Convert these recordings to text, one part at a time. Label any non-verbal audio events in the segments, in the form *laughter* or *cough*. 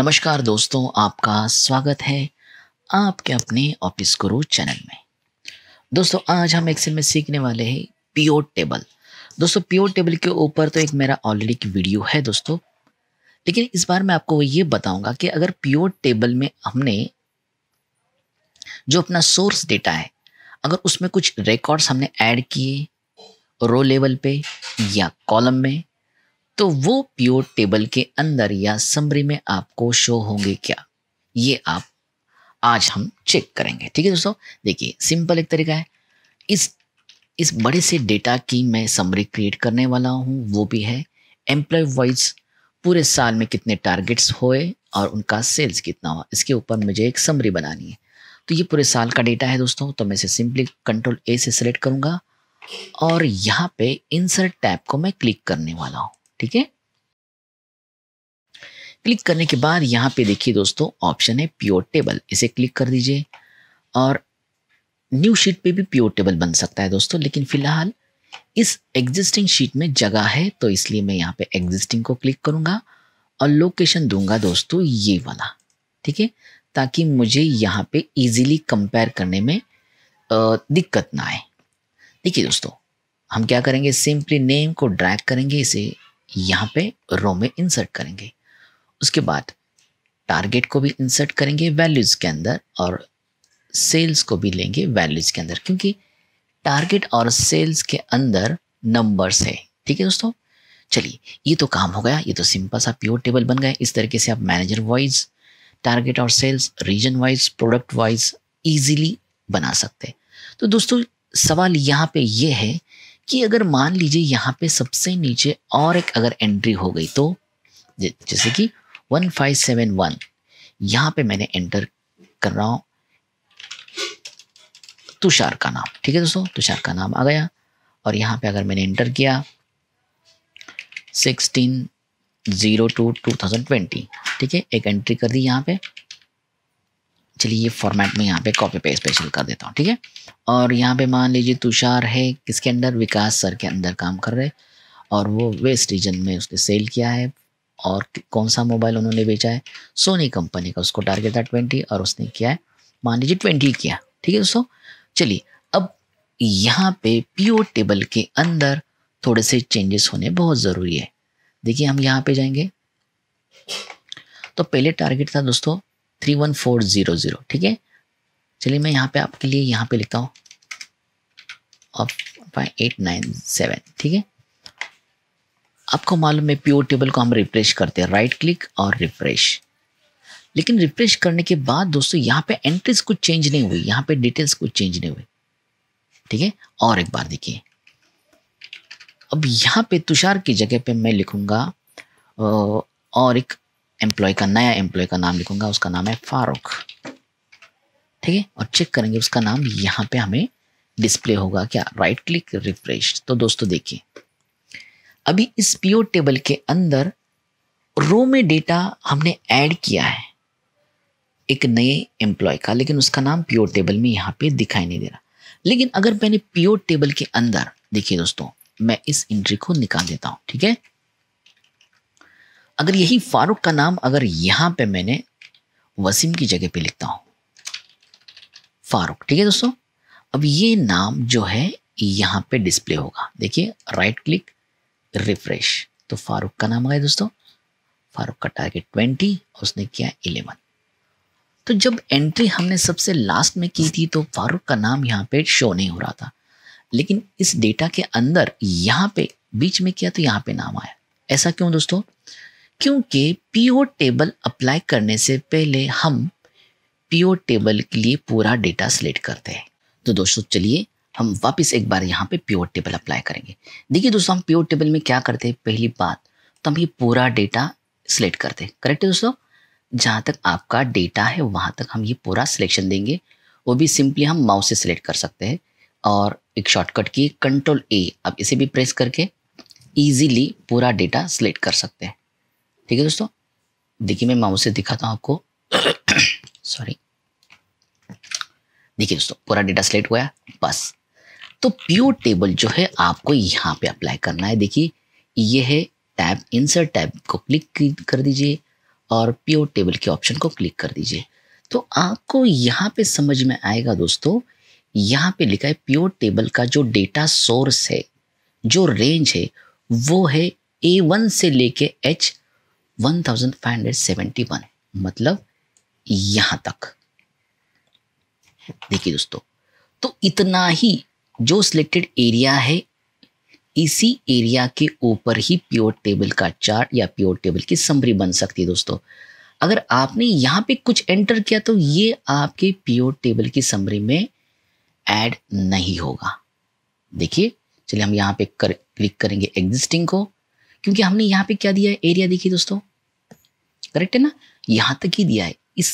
नमस्कार दोस्तों आपका स्वागत है आपके अपने ऑफिस गुरु चैनल में दोस्तों आज हम एक्सेल में सीखने वाले हैं पीओ टेबल दोस्तों पीओ टेबल के ऊपर तो एक मेरा ऑलरेडी की वीडियो है दोस्तों लेकिन इस बार मैं आपको ये बताऊंगा कि अगर पीओ टेबल में हमने जो अपना सोर्स डेटा है अगर उसमें कुछ रिकॉर्ड्स हमने ऐड किए रो लेवल पे या कॉलम में तो वो प्योर टेबल के अंदर या समरी में आपको शो होंगे क्या ये आप आज हम चेक करेंगे ठीक है दोस्तों देखिए सिंपल एक तरीका है इस इस बड़े से डेटा की मैं समरी क्रिएट करने वाला हूँ वो भी है एम्प्लॉय वाइज पूरे साल में कितने टारगेट्स हुए और उनका सेल्स कितना हुआ इसके ऊपर मुझे एक समरी बनानी है तो ये पूरे साल का डेटा है दोस्तों तो मैं इसे सिंपली कंट्रोल ए से सेलेक्ट करूँगा और यहाँ पे इंसर्ट टैब को मैं क्लिक करने वाला हूँ ठीक है क्लिक करने के बाद यहाँ पे देखिए दोस्तों ऑप्शन है प्योर टेबल इसे क्लिक कर दीजिए और न्यू शीट पे भी प्योर टेबल बन सकता है दोस्तों लेकिन फिलहाल इस एग्जिस्टिंग शीट में जगह है तो इसलिए मैं यहाँ पे एग्जिस्टिंग को क्लिक करूंगा और लोकेशन दूंगा दोस्तों ये वाला ठीक है ताकि मुझे यहाँ पे इजीली कंपेयर करने में दिक्कत ना आए देखिए दोस्तों हम क्या करेंगे सिंपली नेम को ड्रैग करेंगे इसे यहाँ पे रो में इंसर्ट करेंगे उसके बाद टारगेट को भी इंसर्ट करेंगे वैल्यूज़ के अंदर और सेल्स को भी लेंगे वैल्यूज़ के अंदर क्योंकि टारगेट और सेल्स के अंदर नंबर्स है ठीक है दोस्तों चलिए ये तो काम हो गया ये तो सिंपल सा प्योर टेबल बन गया इस तरीके से आप मैनेजर वाइज टारगेट और sales region wise product wise easily बना सकते हैं तो दोस्तों सवाल यहाँ पे ये है कि अगर मान लीजिए यहाँ पे सबसे नीचे और एक अगर एंट्री हो गई तो जैसे कि वन फाइव सेवन वन यहाँ पर मैंने एंटर कर रहा हूँ तुषार का नाम ठीक है दोस्तों तुषार का नाम आ गया और यहाँ पे अगर मैंने एंटर किया sixteen zero two two thousand twenty ठीक है एक एंट्री कर दी यहाँ पे चलिए ये फॉर्मेट में यहाँ पे कॉपी पे स्पेशल कर देता हूँ ठीक है और यहाँ पे मान लीजिए तुषार है किसके अंदर विकास सर के अंदर काम कर रहे और वो वेस्ट रीजन में उसने सेल किया है और कौन सा मोबाइल उन्होंने बेचा है सोनी कंपनी का उसको टारगेट था ट्वेंटी और उसने किया है मान लीजिए ट्वेंटी किया ठीक है दोस्तों चलिए अब यहाँ पे पीओ टेबल के अंदर थोड़े से चेंजेस होने बहुत ज़रूरी है देखिए हम यहाँ पे जाएंगे तो पहले टारगेट था दोस्तों three one four zero zero ठीक है चलिए मैं यहाँ पे आपके लिए यहाँ पे लिखता हूँ अब फाइव एट नाइन सेवन ठीक है आपको मालूम है प्योर टेबल को हम रिफ्रेश करते हैं राइट क्लिक और रिफ्रेश लेकिन रिफ्रेश करने के बाद दोस्तों यहाँ पे एंट्रीज कुछ चेंज नहीं हुई यहाँ पे डिटेल्स कुछ चेंज नहीं हुई ठीक है और एक बार देखिए अब यहाँ पे तुषार की जगह पे मैं लिखूंगा और एक एम्प्लॉय का नया एम्प्लॉय का नाम लिखूंगा उसका नाम है फारूक ठीक है और चेक करेंगे उसका नाम यहाँ पे हमें डिस्प्ले होगा क्या राइट क्लिक रिफ्रेश तो दोस्तों देखिए अभी इस पीओ टेबल के अंदर रो में डेटा हमने ऐड किया है एक नए एम्प्लॉय का लेकिन उसका नाम पीओ टेबल में यहाँ पे दिखाई नहीं दे रहा लेकिन अगर मैंने पीओ टेबल के अंदर देखिए दोस्तों मैं इस एंट्री को निकाल देता हूँ ठीक है अगर यही फारूक का नाम अगर यहां पे मैंने वसीम की जगह पे लिखता हूं फारूक ठीक है दोस्तों अब ये नाम जो है यहाँ पे डिस्प्ले होगा देखिए राइट क्लिक रिफ्रेश तो फारूक का नाम आया दोस्तों फारूक का टारगेट ट्वेंटी उसने किया इलेवन तो जब एंट्री हमने सबसे लास्ट में की थी तो फारूक का नाम यहाँ पे शो नहीं हो रहा था लेकिन इस डेटा के अंदर यहाँ पे बीच में किया तो यहाँ पे नाम आया ऐसा क्यों दोस्तों क्योंकि पीओ टेबल अप्लाई करने से पहले हम पीओ टेबल के लिए पूरा डेटा सेलेक्ट करते हैं तो दोस्तों चलिए हम वापस एक बार यहाँ पे पीओ टेबल अप्लाई करेंगे देखिए दोस्तों हम पीओ टेबल में क्या करते हैं पहली बात तो हम ये पूरा डेटा सेलेक्ट करते हैं करेक्ट है दोस्तों जहाँ तक आपका डेटा है वहाँ तक हम ये पूरा सिलेक्शन देंगे वो भी सिंपली हम माउस से सिलेक्ट कर सकते हैं और एक शॉर्टकट की कंट्रोल ए आप इसे भी प्रेस करके ईजीली पूरा डेटा सिलेक्ट कर सकते हैं ठीक है दोस्तों देखिए मैं माउस से दिखाता हूँ आपको सॉरी *coughs* देखिए दोस्तों पूरा डेटा सेलेक्ट हुआ बस तो प्योर टेबल जो है आपको यहाँ पे अप्लाई करना है देखिए ये है टैब इंसर्ट टैब को क्लिक कर दीजिए और प्योर टेबल के ऑप्शन को क्लिक कर दीजिए तो आपको यहाँ पे समझ में आएगा दोस्तों यहाँ पे लिखा है प्योर टेबल का जो डेटा सोर्स है जो रेंज है वो है ए वन से लेके एच 1571 मतलब यहां तक देखिए दोस्तों तो इतना ही जो सिलेक्टेड एरिया है इसी एरिया के ऊपर ही प्योर टेबल का चार्ट या प्योर टेबल की समरी बन सकती है दोस्तों अगर आपने यहां पे कुछ एंटर किया तो ये आपके प्योर टेबल की समरी में ऐड नहीं होगा देखिए चलिए हम यहां पे कर क्लिक करेंगे एग्जिस्टिंग को क्योंकि हमने यहां पे क्या दिया है एरिया देखिए दोस्तों करेक्ट है ना यहाँ तक ही दिया है इस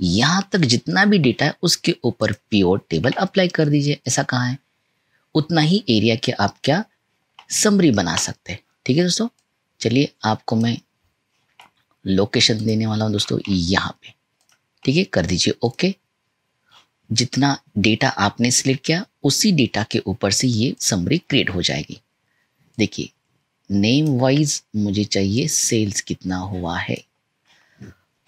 यहाँ तक जितना भी डेटा है उसके ऊपर प्योर टेबल अप्लाई कर दीजिए ऐसा कहाँ है उतना ही एरिया के आप क्या समरी बना सकते हैं ठीक है दोस्तों चलिए आपको मैं लोकेशन देने वाला हूँ दोस्तों यहाँ पे ठीक है कर दीजिए ओके जितना डेटा आपने सिलेक्ट किया उसी डेटा के ऊपर से ये समरी क्रिएट हो जाएगी देखिए नेम वाइज मुझे चाहिए सेल्स कितना हुआ है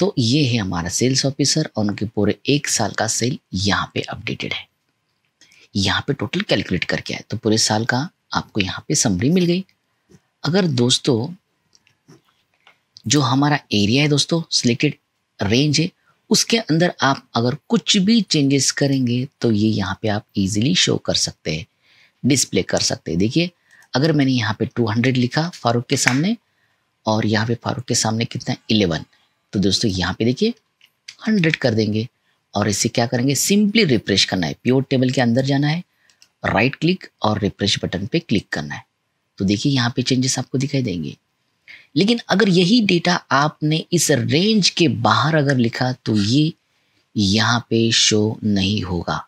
तो ये है हमारा सेल्स ऑफिसर और उनके पूरे एक साल का सेल यहाँ पे अपडेटेड है यहाँ पे टोटल कैलकुलेट करके आए तो पूरे साल का आपको यहाँ पे समरी मिल गई अगर दोस्तों जो हमारा एरिया है दोस्तों सिलेक्टेड रेंज है उसके अंदर आप अगर कुछ भी चेंजेस करेंगे तो ये यहाँ पे आप इजीली शो कर सकते हैं डिस्प्ले कर सकते हैं देखिए अगर मैंने यहाँ पे 200 लिखा फारूक के सामने और यहाँ पे फारूक के सामने कितना तो दोस्तों यहाँ पे देखिए हंड्रेड कर देंगे और इसे क्या करेंगे सिंपली रिफ्रेश करना है प्योर टेबल के अंदर जाना है राइट क्लिक और रिफ्रेश बटन पे क्लिक करना है तो देखिए यहाँ पे चेंजेस आपको दिखाई देंगे लेकिन अगर यही डेटा आपने इस रेंज के बाहर अगर लिखा तो ये यहाँ पे शो नहीं होगा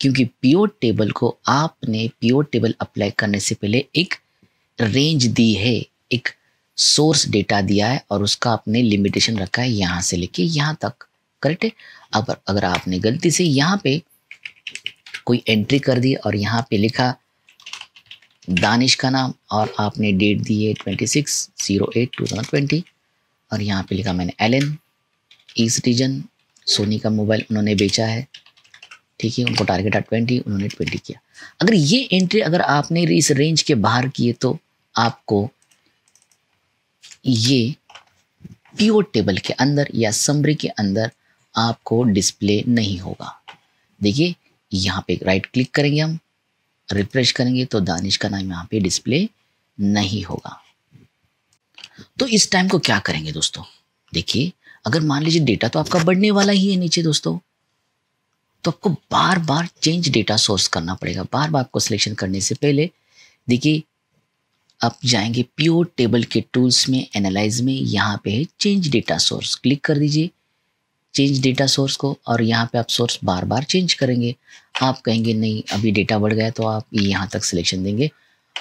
क्योंकि प्योर टेबल को आपने प्योर टेबल अप्लाई करने से पहले एक रेंज दी है एक सोर्स डेटा दिया है और उसका आपने लिमिटेशन रखा है यहाँ से लेके यहाँ तक करेक्ट है अब अगर आपने गलती से यहाँ पे कोई एंट्री कर दी और यहाँ पे लिखा दानिश का नाम और आपने डेट दी है twenty six zero eight two thousand twenty और यहाँ पे लिखा मैंने एलन ई सिटीजन सोनी का मोबाइल उन्होंने बेचा है ठीक है उनको टारगेट आ ट्वेंटी उन्होंने ट्वेंटी किया अगर ये एंट्री अगर आपने इस रेंज के बाहर किए तो आपको ये पीओ टेबल के अंदर या समरी के अंदर आपको डिस्प्ले नहीं होगा देखिए यहाँ पे राइट क्लिक करेंगे हम रिफ्रेश करेंगे तो दानिश का नाम यहाँ पे डिस्प्ले नहीं होगा तो इस टाइम को क्या करेंगे दोस्तों देखिए अगर मान लीजिए डेटा तो आपका बढ़ने वाला ही है नीचे दोस्तों तो आपको बार बार चेंज डेटा सोर्स करना पड़ेगा बार बार आपको सिलेक्शन करने से पहले देखिए आप जाएंगे प्योर टेबल के टूल्स में एनालाइज में यहाँ पे है चेंज डेटा सोर्स क्लिक कर दीजिए चेंज डेटा सोर्स को और यहाँ पे आप सोर्स बार बार चेंज करेंगे आप कहेंगे नहीं अभी डेटा बढ़ गया तो आप यहाँ तक सिलेक्शन देंगे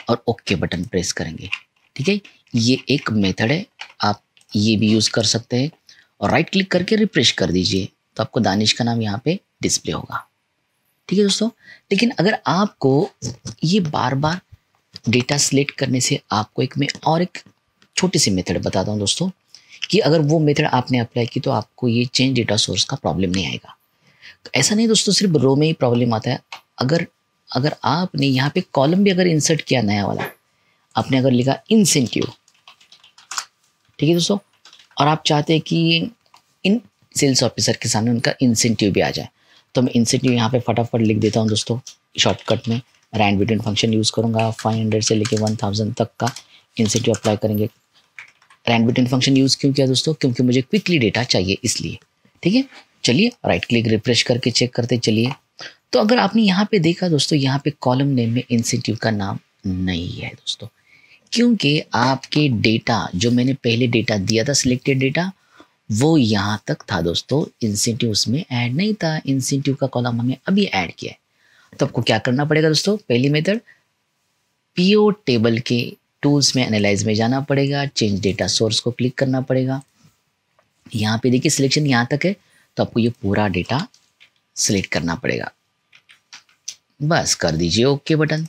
और ओके बटन प्रेस करेंगे ठीक है ये एक मेथड है आप ये भी यूज़ कर सकते हैं और राइट क्लिक करके रिफ्रेश कर दीजिए तो आपको दानिश का नाम यहाँ पे डिस्प्ले होगा ठीक है दोस्तों लेकिन अगर आपको ये बार बार डेटा सेलेक्ट करने से आपको एक मैं और एक छोटी सी मेथड बताता हूँ दोस्तों कि अगर वो मेथड आपने अप्लाई की तो आपको ये चेंज डेटा सोर्स का प्रॉब्लम नहीं आएगा ऐसा नहीं दोस्तों सिर्फ रो में ही प्रॉब्लम आता है अगर अगर आपने यहाँ पे कॉलम भी अगर इंसर्ट किया नया वाला आपने अगर लिखा इंसेंटिव ठीक है दोस्तों और आप चाहते हैं कि इन सेल्स ऑफिसर के सामने उनका इंसेंटिव भी आ जाए तो मैं इंसेंटिव यहाँ पे फटाफट लिख देता हूँ दोस्तों शॉर्टकट में रैंड बिटवीन फंक्शन यूज़ करूँगा फाइव हंड्रेड से लेके वन थाउजेंड तक का इंसेंटिव अप्लाई करेंगे रैंड बिटवीन फंक्शन यूज़ क्यों किया दोस्तों क्योंकि मुझे क्विकली डेटा चाहिए इसलिए ठीक है चलिए राइट क्लिक रिफ्रेश करके चेक करते चलिए तो अगर आपने यहाँ पे देखा दोस्तों यहाँ पे कॉलम नेम में इंसेंटिव का नाम नहीं है दोस्तों क्योंकि आपके डेटा जो मैंने पहले डेटा दिया था सिलेक्टेड डेटा वो यहाँ तक था दोस्तों इंसेंटिव उसमें ऐड नहीं था इंसेंटिव का कॉलम हमें अभी ऐड किया है तो आपको क्या करना पड़ेगा दोस्तों पहली मेथड पीओ टेबल के टूल्स में एनालाइज में जाना पड़ेगा चेंज डेटा सोर्स को क्लिक करना पड़ेगा यहाँ पे देखिए सिलेक्शन यहाँ तक है तो आपको ये पूरा डेटा सिलेक्ट करना पड़ेगा बस कर दीजिए ओके बटन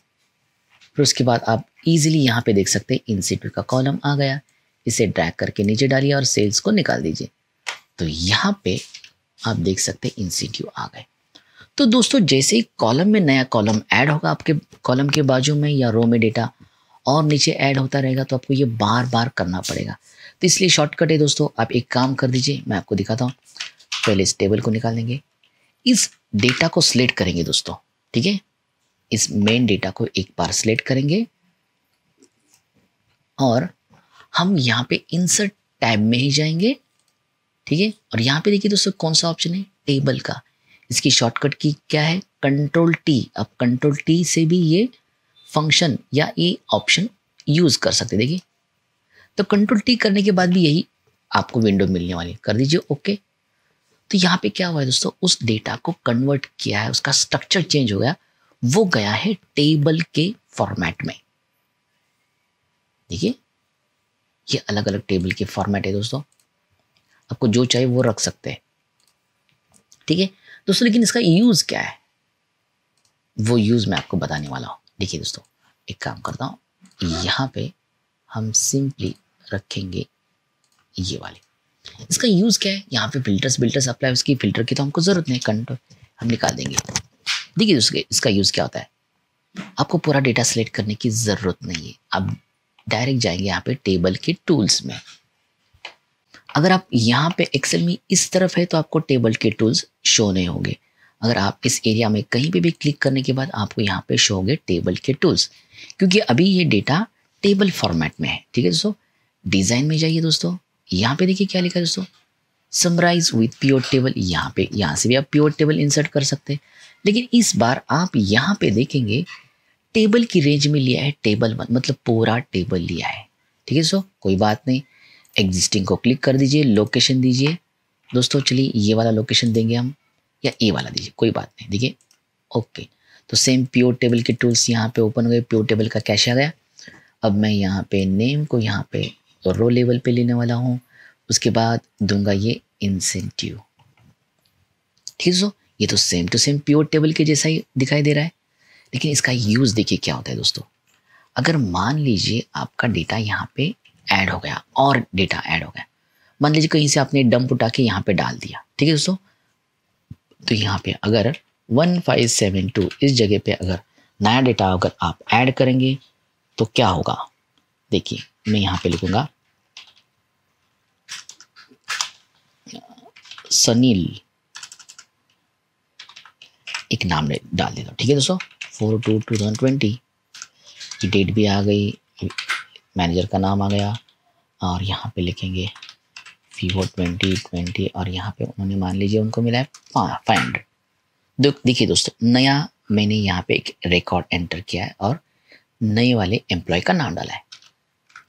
फिर उसके बाद आप इजीली यहाँ पे देख सकते हैं इंस्टीट्यूट का कॉलम आ गया इसे ड्रैग करके नीचे डालिए और सेल्स को निकाल दीजिए तो यहाँ पे आप देख सकते हैं इंस्टीट्यूट आ गए तो दोस्तों जैसे ही कॉलम में नया कॉलम ऐड होगा आपके कॉलम के बाजू में या रो में डेटा और नीचे ऐड होता रहेगा तो आपको ये बार बार करना पड़ेगा तो इसलिए शॉर्टकट है दोस्तों आप एक काम कर दीजिए मैं आपको दिखाता हूँ पहले इस टेबल को निकाल देंगे इस डेटा को सिलेक्ट करेंगे दोस्तों ठीक है इस मेन डेटा को एक बार सिलेक्ट करेंगे और हम यहाँ पे इंसर्ट टैब में ही जाएंगे ठीक है और यहाँ पे देखिए दोस्तों कौन सा ऑप्शन है टेबल का इसकी शॉर्टकट की क्या है कंट्रोल टी अब कंट्रोल टी से भी ये फंक्शन या ये ऑप्शन यूज़ कर सकते देखिए तो कंट्रोल टी करने के बाद भी यही आपको विंडो मिलने वाली कर दीजिए ओके तो यहाँ पे क्या हुआ है दोस्तों उस डेटा को कन्वर्ट किया है उसका स्ट्रक्चर चेंज हो गया वो गया है टेबल के फॉर्मेट में देखिए ये अलग अलग टेबल के फॉर्मेट है दोस्तों आपको जो चाहिए वो रख सकते हैं ठीक है दोस्तों लेकिन इसका यूज़ क्या है वो यूज़ मैं आपको बताने वाला हूँ देखिए दोस्तों एक काम करता हूँ यहाँ पे हम सिंपली रखेंगे ये वाले इसका यूज़ क्या है यहाँ पे फिल्टर्स फिल्टर्स अप्लाई उसकी फ़िल्टर की तो हमको ज़रूरत नहीं कंट्रोल हम निकाल देंगे देखिए दोस्तों इसका यूज़ क्या होता है आपको पूरा डेटा सेलेक्ट करने की ज़रूरत नहीं है आप डायरेक्ट जाएंगे यहाँ पे टेबल के टूल्स में अगर आप यहाँ पे एक्सेल में इस तरफ है तो आपको टेबल के टूल्स शो नहीं होंगे अगर आप इस एरिया में कहीं पे भी क्लिक करने के बाद आपको यहाँ पे शो होंगे टेबल के टूल्स क्योंकि अभी ये डेटा टेबल फॉर्मेट में है ठीक है दोस्तों डिज़ाइन में जाइए दोस्तों यहाँ पे देखिए क्या लिखा है दोस्तों समराइज विथ प्योर टेबल यहाँ पे यहाँ से भी आप प्योर टेबल इंसर्ट कर सकते हैं लेकिन इस बार आप यहाँ पे देखेंगे टेबल की रेंज में लिया है टेबल वन मतलब पूरा टेबल लिया है ठीक है सो कोई बात नहीं एग्जिस्टिंग को क्लिक कर दीजिए लोकेशन दीजिए दोस्तों चलिए ये वाला लोकेशन देंगे हम या ए वाला दीजिए कोई बात नहीं देखिए ओके तो सेम प्योर टेबल के टूल्स यहाँ पे ओपन हो गए प्योर टेबल का कैश आ गया अब मैं यहाँ पे नेम को यहाँ पे तो रो लेवल पे लेने वाला हूँ उसके बाद दूंगा ये इंसेंटिव ठीक सो ये तो same to same pivot table के जैसा ही दिखाई दे रहा है लेकिन इसका यूज़ देखिए क्या होता है दोस्तों अगर मान लीजिए आपका डेटा यहाँ पे ऐड हो गया और डेटा ऐड हो गया मान लीजिए कहीं से आपने डंप उठा के यहाँ पे डाल दिया ठीक है दोस्तों तो यहाँ पे अगर वन फाइव सेवन टू इस जगह पे अगर नया डेटा अगर आप ऐड करेंगे तो क्या होगा देखिए मैं यहाँ पे लिखूंगा सनील एक नाम डाल देता हूँ ठीक है दोस्तों four two two thousand twenty date भी आ गई मैनेजर का नाम आ गया और यहाँ पे लिखेंगे वीवो ट्वेंटी ट्वेंटी और यहाँ पे उन्होंने मान लीजिए उनको मिला है फाइव हंड्रेड देखिए दोस्तों नया मैंने यहाँ पे एक रिकॉर्ड एंटर किया है और नए वाले एम्प्लॉय का नाम डाला है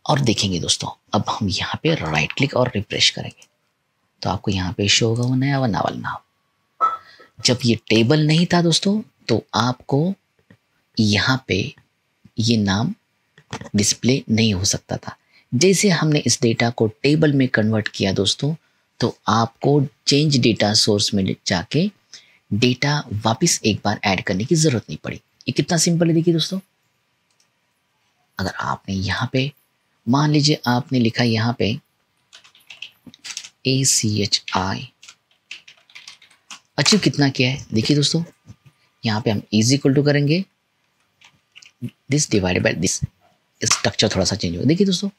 और देखेंगे दोस्तों अब हम यहाँ पे राइट क्लिक और रिफ्रेश करेंगे तो आपको यहाँ पे शो होगा वो नया वा नावल नाम जब ये टेबल नहीं था दोस्तों तो आपको यहाँ पे ये नाम डिस्प्ले नहीं हो सकता था जैसे हमने इस डेटा को टेबल में कन्वर्ट किया दोस्तों तो आपको चेंज डेटा सोर्स में जाके डेटा वापस एक बार ऐड करने की ज़रूरत नहीं पड़ी ये कितना सिंपल है देखिए दोस्तों अगर आपने यहाँ पे मान लीजिए आपने लिखा यहाँ पे ए सी एच आई अचीव कितना किया है देखिए दोस्तों यहाँ पे हम इज इक्वल टू करेंगे this divided by this structure थोड़ा सा चेंज होगा देखिए दोस्तों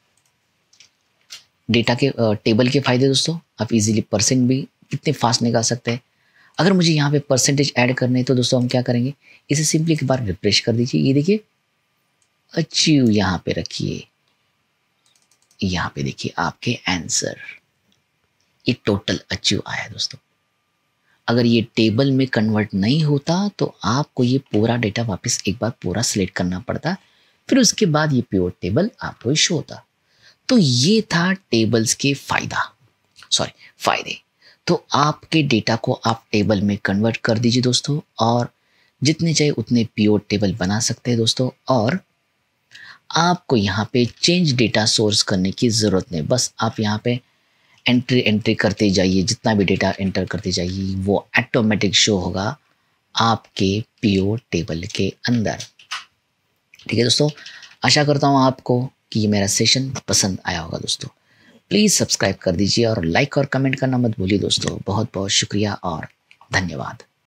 डेटा के टेबल के फायदे दोस्तों आप इजीली परसेंट भी कितने फास्ट निकाल सकते हैं अगर मुझे यहाँ पे परसेंटेज ऐड करने है तो दोस्तों हम क्या करेंगे इसे सिंपली एक बार रिफ्रेश कर दीजिए ये देखिए अचीव यहाँ पे रखिए यहाँ पे देखिए आपके आंसर ये टोटल अचीव आया दोस्तों अगर ये टेबल में कन्वर्ट नहीं होता तो आपको ये पूरा डेटा वापस एक बार पूरा सिलेक्ट करना पड़ता फिर उसके बाद ये प्योर टेबल आपको इशू होता तो ये था टेबल्स के फायदा सॉरी फायदे तो आपके डेटा को आप टेबल में कन्वर्ट कर दीजिए दोस्तों और जितने चाहिए उतने प्योर टेबल बना सकते हैं दोस्तों और आपको यहाँ पे चेंज डेटा सोर्स करने की ज़रूरत नहीं बस आप यहाँ पे एंट्री एंट्री करते जाइए जितना भी डेटा एंटर करते जाइए वो ऑटोमेटिक शो होगा आपके प्योर टेबल के अंदर ठीक है दोस्तों आशा करता हूँ आपको कि ये मेरा सेशन पसंद आया होगा दोस्तों प्लीज़ सब्सक्राइब कर दीजिए और लाइक और कमेंट करना मत भूलिए दोस्तों बहुत बहुत शुक्रिया और धन्यवाद